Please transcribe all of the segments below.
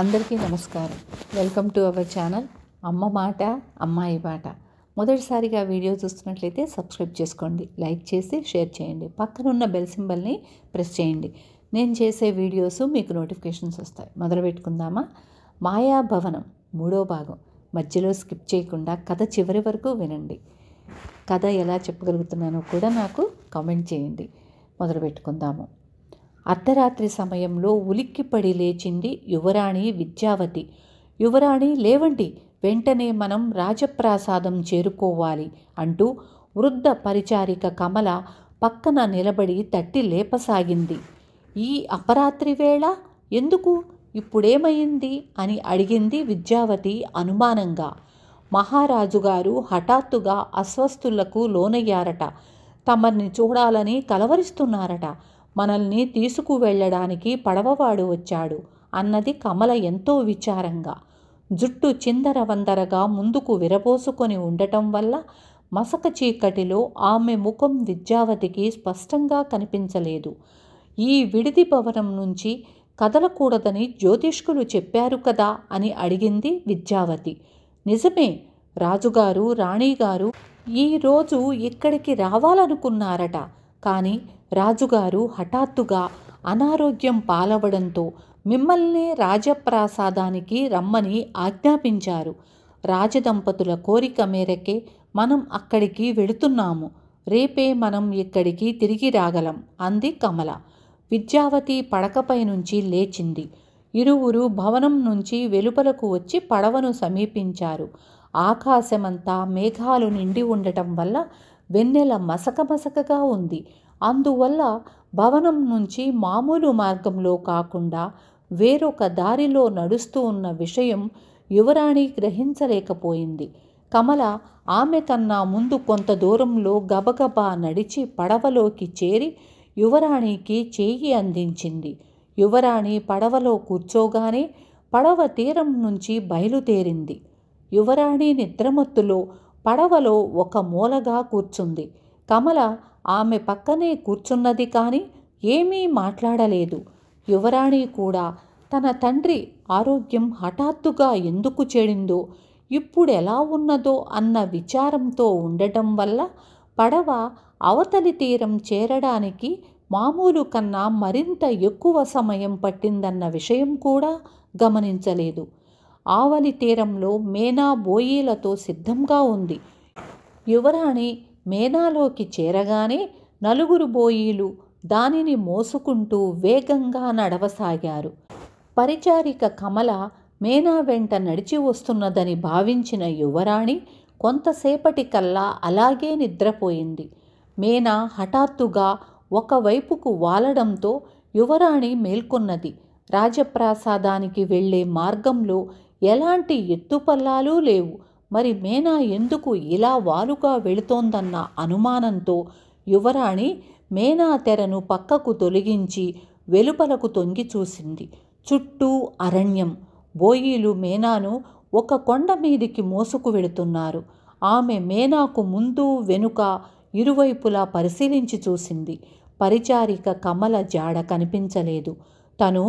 అందరికీ నమస్కారం welcome to our channel అమ్మ మాట అమ్మాయి మాట మొదటిసారిగా వీడియో చూస్తున్నట్లయితే సబ్స్క్రైబ్ చేసుకోండి లైక్ చేసి షేర్ చేయండి పక్కన ఉన్న బెల్ సింబల్ని ప్రెస్ చేయండి నేను చేసే వీడియోస్ మీకు నోటిఫికేషన్స్ వస్తాయి మొదలు పెట్టుకుందామా మాయాభవనం మూడో భాగం మధ్యలో స్కిప్ చేయకుండా కథ చివరి వరకు వినండి కథ ఎలా చెప్పగలుగుతున్నానో కూడా నాకు కామెంట్ చేయండి మొదలు పెట్టుకుందాము అర్ధరాత్రి సమయంలో ఉలిక్కిపడి లేచింది యువరాణి విద్యావతి యువరాణి లేవండి వెంటనే మనం రాజప్రాసాదం చేరుకోవాలి అంటూ వృద్ధ పరిచారిక కమల పక్కన నిలబడి తట్టి లేపసాగింది ఈ అపరాత్రి వేళ ఎందుకు ఇప్పుడేమైంది అని అడిగింది విద్యావతి అనుమానంగా మహారాజుగారు హఠాత్తుగా అస్వస్థులకు లోనయ్యారట తమర్ని చూడాలని కలవరిస్తున్నారట మనల్ని తీసుకువెళ్ళడానికి పడవవాడు వచ్చాడు అన్నది కమల ఎంతో విచారంగా జుట్టు చిందరవందరగా ముందుకు విరబోసుకొని ఉండటం వల్ల మసక చీకటిలో ఆమె ముఖం విద్యావతికి స్పష్టంగా కనిపించలేదు ఈ విడిది భవనం నుంచి కదలకూడదని జ్యోతిష్కులు చెప్పారు కదా అని అడిగింది విద్యావతి నిజమే రాజుగారు రాణిగారు ఈరోజు ఇక్కడికి రావాలనుకున్నారట కానీ రాజుగారు హఠాత్తుగా అనారోగ్యం పాలవడంతో మిమ్మల్ని రాజప్రాసాదానికి రమ్మని ఆజ్ఞాపించారు రాజదంపతుల కోరిక మేరకే మనం అక్కడికి వెళుతున్నాము రేపే మనం ఇక్కడికి తిరిగి రాగలం అంది కమల విద్యావతి పడకపై నుంచి లేచింది ఇరువురు భవనం నుంచి వెలుపలకు వచ్చి పడవను సమీపించారు ఆకాశమంతా మేఘాలు నిండి ఉండటం వల్ల వెన్నెల మసకమసకగా ఉంది అందువల్ల భవనం నుంచి మామూలు మార్గంలో కాకుండా వేరొక దారిలో నడుస్తూ ఉన్న విషయం యువరాణి గ్రహించలేకపోయింది కమల ఆమె కన్నా ముందు కొంత దూరంలో గబగబా నడిచి పడవలోకి చేరి యువరాణికి చేయి అందించింది యువరాణి పడవలో కూర్చోగానే పడవ తీరం నుంచి బయలుదేరింది యువరాణి నిద్రమత్తులో పడవలో ఒక మూలగా కూర్చుంది కమల ఆమె పక్కనే కూర్చున్నది కానీ ఏమీ మాట్లాడలేదు యువరాణి కూడా తన తండ్రి ఆరోగ్యం హఠాత్తుగా ఎందుకు చెడిందో ఇప్పుడు ఎలా ఉన్నదో అన్న విచారంతో ఉండటం వల్ల పడవ అవతలి తీరం చేరడానికి మామూలు కన్నా మరింత ఎక్కువ సమయం పట్టిందన్న విషయం కూడా గమనించలేదు ఆవలి తీరంలో మేనా బోయీలతో సిద్ధంగా ఉంది యువరాణి మేనాలోకి చేరగానే నలుగురు బోయీలు దానిని మోసుకుంటూ వేగంగా నడవసాగారు పరిచారిక కమల మేనా వెంట నడిచి వస్తున్నదని భావించిన యువరాణి కొంతసేపటికల్లా అలాగే నిద్రపోయింది మేనా హఠాత్తుగా ఒకవైపుకు వాలడంతో యువరాణి మేల్కొన్నది రాజప్రాసాదానికి వెళ్లే మార్గంలో ఎలాంటి ఎత్తుపల్లాలు లేవు మరి మేనా ఎందుకు ఇలా వాలుగా వెళుతోందన్న అనుమానంతో యువరాణి మేనా తెరను పక్కకు తొలగించి వెలుపలకు తొంగి చూసింది చుట్టూ అరణ్యం బోయీలు మేనాను ఒక కొండ మీదికి మోసుకు వెళుతున్నారు ఆమె మేనాకు ముందు వెనుక ఇరువైపులా పరిశీలించి చూసింది పరిచారిక కమల జాడ కనిపించలేదు తను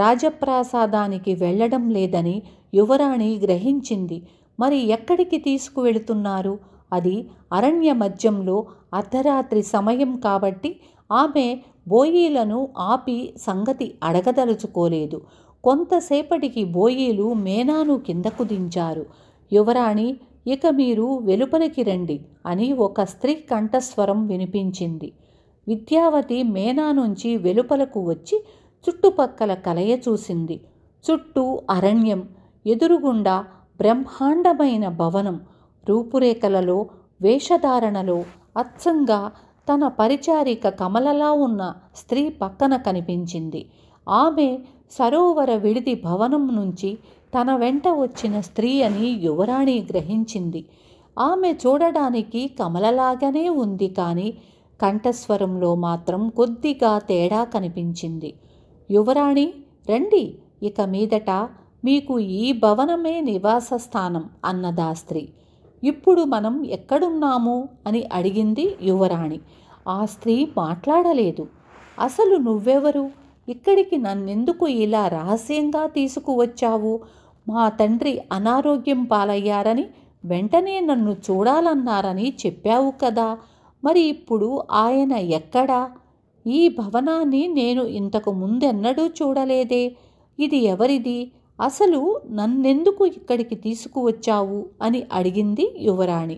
రాజప్రాసాదానికి వెళ్ళడం లేదని యువరాణి గ్రహించింది మరి ఎక్కడికి తీసుకువెళుతున్నారు అది అరణ్య మధ్యంలో అర్ధరాత్రి సమయం కాబట్టి ఆమె బోయీలను ఆపి సంగతి అడగదలుచుకోలేదు కొంతసేపటికి బోయీలు మేనాను కిందకు దించారు యువరాణి ఇక మీరు వెలుపలికి రండి అని ఒక స్త్రీ కంఠస్వరం వినిపించింది విద్యావతి మేనా నుంచి వెలుపలకు వచ్చి చుట్టుపక్కల కలయ చూసింది చుట్టూ అరణ్యం ఎదురుగుండా బ్రహ్మాండమైన భవనం రూపురేఖలలో వేషధారణలో అచ్చంగా తన పరిచారిక కమలలా ఉన్న స్త్రీ పక్కన కనిపించింది ఆమె సరోవర విడిది భవనం నుంచి తన వెంట వచ్చిన స్త్రీ అని యువరాణి గ్రహించింది ఆమె చూడడానికి కమలలాగానే ఉంది కానీ కంఠస్వరంలో మాత్రం కొద్దిగా తేడా కనిపించింది యువరాణి రండి ఇక మీదట మీకు ఈ భవనమే నివాస స్థానం అన్నదాస్త్రి ఇప్పుడు మనం ఎక్కడున్నాము అని అడిగింది యువరాణి ఆ స్త్రీ మాట్లాడలేదు అసలు నువ్వెవరు ఇక్కడికి నన్నెందుకు ఇలా రహస్యంగా తీసుకువచ్చావు మా తండ్రి అనారోగ్యం పాలయ్యారని వెంటనే నన్ను చూడాలన్నారని చెప్పావు కదా మరి ఇప్పుడు ఆయన ఎక్కడా ఈ భవనాన్ని నేను ఇంతకు ముందెన్నడూ చూడలేదే ఇది ఎవరిది అసలు నన్నెందుకు ఇక్కడికి తీసుకువచ్చావు అని అడిగింది యువరాణి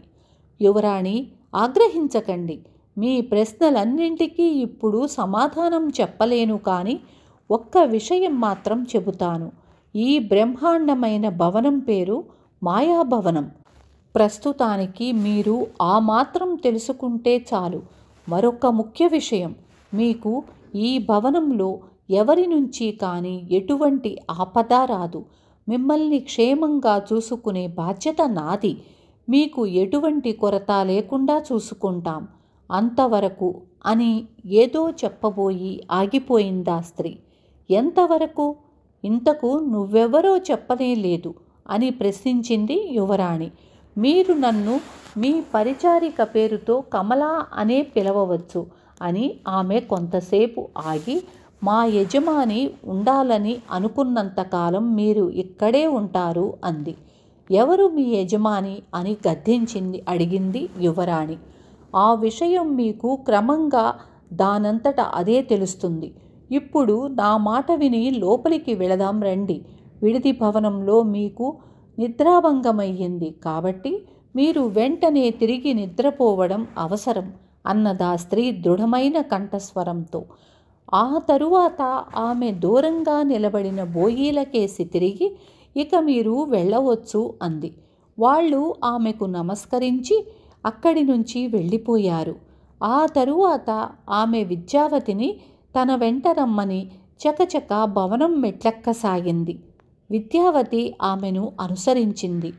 యువరాణి ఆగ్రహించకండి మీ ప్రశ్నలన్నింటికీ ఇప్పుడు సమాధానం చెప్పలేను కానీ ఒక్క విషయం మాత్రం చెబుతాను ఈ బ్రహ్మాండమైన భవనం పేరు మాయాభవనం ప్రస్తుతానికి మీరు ఆ మాత్రం తెలుసుకుంటే చాలు మరొక ముఖ్య విషయం మీకు ఈ భవనంలో ఎవరి నుంచి కానీ ఎటువంటి ఆపద రాదు మిమ్మల్ని క్షేమంగా చూసుకునే బాధ్యత నాది మీకు ఎటువంటి కొరత లేకుండా చూసుకుంటాం అంతవరకు అని ఏదో చెప్పబోయి ఆగిపోయిందా స్త్రీ ఎంతవరకు ఇంతకు నువ్వెవరో చెప్పనే లేదు అని ప్రశ్నించింది యువరాణి మీరు నన్ను మీ పరిచారిక పేరుతో కమలా అనే పిలవవచ్చు అని ఆమె కొంతసేపు ఆగి మా యజమాని ఉండాలని అనుకున్నంతకాలం మీరు ఇక్కడే ఉంటారు అంది ఎవరు మీ యజమాని అని గద్దించింది అడిగింది యువరాణి ఆ విషయం మీకు క్రమంగా దానంతట అదే తెలుస్తుంది ఇప్పుడు నా మాట విని లోపలికి వెళదాం రండి విడిది భవనంలో మీకు నిద్రాభంగమయ్యింది కాబట్టి మీరు వెంటనే తిరిగి నిద్రపోవడం అవసరం అన్నదా స్త్రీ దృఢమైన కంఠస్వరంతో ఆ తరువాత ఆమె దూరంగా నిలబడిన బోయీలకేసి తిరిగి ఇక మీరు వెళ్ళవచ్చు అంది వాళ్ళు ఆమెకు నమస్కరించి అక్కడి నుంచి వెళ్ళిపోయారు ఆ తరువాత ఆమె విద్యావతిని తన వెంట రమ్మని చకచక భవనం మెట్లెక్కసాగింది విద్యావతి ఆమెను అనుసరించింది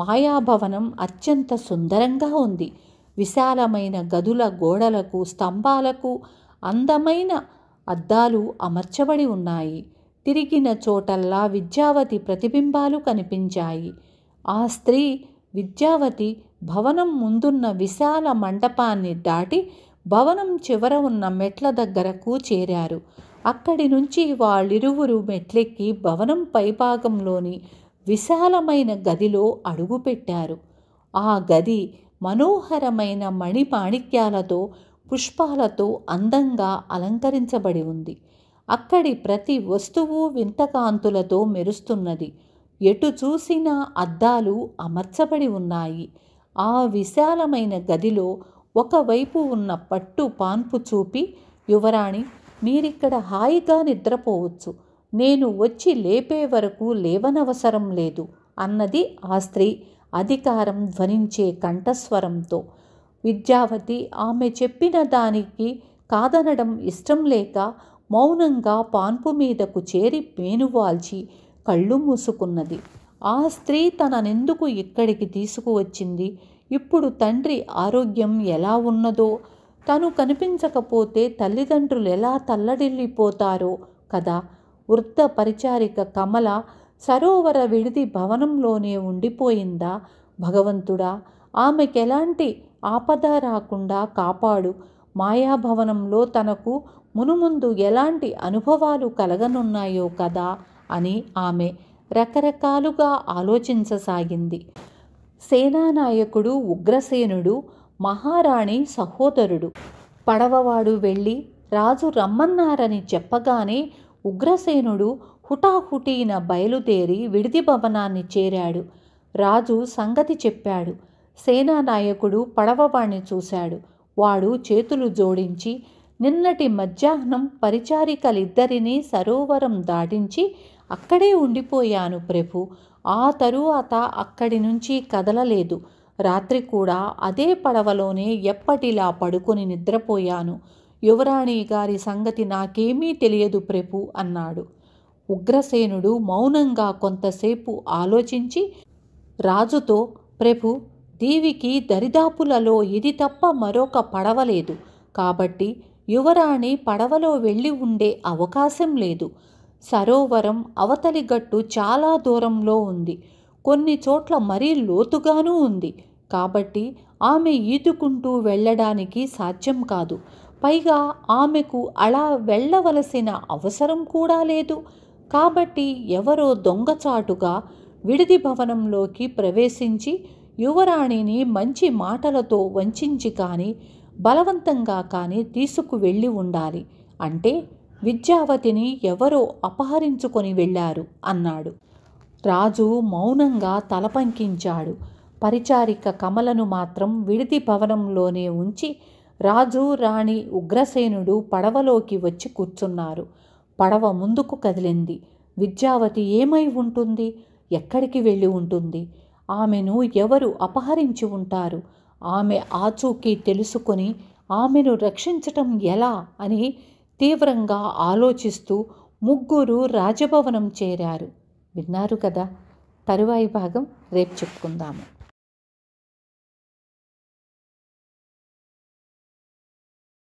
మాయాభవనం అత్యంత సుందరంగా ఉంది విశాలమైన గదుల గోడలకు స్తంభాలకు అందమైన అద్దాలు అమర్చబడి ఉన్నాయి తిరిగిన చోటల్లా విద్యావతి ప్రతిబింబాలు కనిపించాయి ఆ స్త్రీ విద్యావతి భవనం ముందున్న విశాల మంటపాన్ని దాటి భవనం చివర ఉన్న మెట్ల దగ్గరకు చేరారు అక్కడి నుంచి వాళ్ళిరువురు మెట్లెక్కి భవనం పైభాగంలోని విశాలమైన గదిలో అడుగుపెట్టారు ఆ గది మనోహరమైన మణిమాణిక్యాలతో పుష్పాలతో అందంగా అలంకరించబడి ఉంది అక్కడి ప్రతి వస్తువు వింతకాంతులతో మెరుస్తున్నది ఎటు చూసినా అద్దాలు అమర్చబడి ఉన్నాయి ఆ విశాలమైన గదిలో ఒకవైపు ఉన్న పట్టు పాన్పు చూపి యువరాణి మీరిక్కడ హాయిగా నిద్రపోవచ్చు నేను వచ్చి లేపే వరకు లేవనవసరం లేదు అన్నది ఆ స్త్రీ అధికారం ధ్వనించే కంఠస్వరంతో విద్యావతి ఆమె చెప్పిన దానికి కాదనడం ఇష్టం లేక మౌనంగా పాన్పు మీదకు చేరి పేనువాల్చి కళ్ళు మూసుకున్నది ఆ స్త్రీ తననెందుకు ఇక్కడికి తీసుకువచ్చింది ఇప్పుడు తండ్రి ఆరోగ్యం ఎలా ఉన్నదో తను కనిపించకపోతే తల్లిదండ్రులు ఎలా తల్లడిల్లిపోతారో కదా వృద్ధ పరిచారిక కమల సరోవర విడిది భవనంలోనే ఉండిపోయిందా భగవంతుడా ఆమెకెలాంటి ఆపద రాకుండా కాపాడు మాయాభవనంలో తనకు మునుముందు ఎలాంటి అనుభవాలు కలగనున్నాయో కదా అని ఆమె రకరకాలుగా ఆలోచించసాగింది సేనానాయకుడు ఉగ్రసేనుడు మహారాణి సహోదరుడు పడవవాడు వెళ్ళి రాజు రమ్మన్నారని చెప్పగానే ఉగ్రసేనుడు హుటాహుటీన బయలుదేరి విడిది భవనాన్ని చేరాడు రాజు సంగతి చెప్పాడు సేనానాయకుడు పడవవాణ్ణి చూశాడు వాడు చేతులు జోడించి నిన్నటి మధ్యాహ్నం పరిచారికలిద్దరినీ సరోవరం దాటించి అక్కడే ఉండిపోయాను ప్రభు ఆ తరువాత అక్కడి నుంచి కదలలేదు రాత్రి కూడా అదే పడవలోనే ఎప్పటిలా పడుకొని నిద్రపోయాను యువరాణి గారి సంగతి నాకేమీ తెలియదు ప్రభు అన్నాడు ఉగ్రసేనుడు మౌనంగా కొంతసేపు ఆలోచించి రాజుతో ప్రభు దీవికి దరిదాపులలో ఇది తప్ప మరొక పడవలేదు కాబట్టి యువరాణి పడవలో వెళ్ళి ఉండే అవకాశం లేదు సరోవరం అవతలి గట్టు చాలా దూరంలో ఉంది కొన్ని చోట్ల మరీ లోతుగానూ ఉంది కాబట్టి ఆమె ఈదుకుంటూ వెళ్ళడానికి సాధ్యం కాదు పైగా ఆమెకు అలా వెళ్ళవలసిన అవసరం కూడా లేదు కాబట్టి ఎవరో దొంగచాటుగా విడిది భవనంలోకి ప్రవేశించి యువరాణిని మంచి మాటలతో వంచించి కానీ బలవంతంగా కానీ తీసుకువెళ్ళి ఉండాలి అంటే విద్యావతిని ఎవరో అపహరించుకొని వెళ్ళారు అన్నాడు రాజు మౌనంగా తలపంకించాడు పరిచారిక కమలను మాత్రం విడిది భవనంలోనే ఉంచి రాజు రాణి ఉగ్రసేనుడు పడవలోకి వచ్చి కూర్చున్నారు పడవ ముందుకు కదిలింది విద్యావతి ఏమై ఉంటుంది ఎక్కడికి వెళ్ళి ఉంటుంది ఆమెను ఎవరు అపహరించి ఉంటారు ఆమె ఆచూకీ తెలుసుకొని ఆమెను రక్షించటం ఎలా అని తీవ్రంగా ఆలోచిస్తూ ముగ్గురు రాజభవనం చేరారు విన్నారు కదా తరువాయి భాగం రేపు చెప్పుకుందాము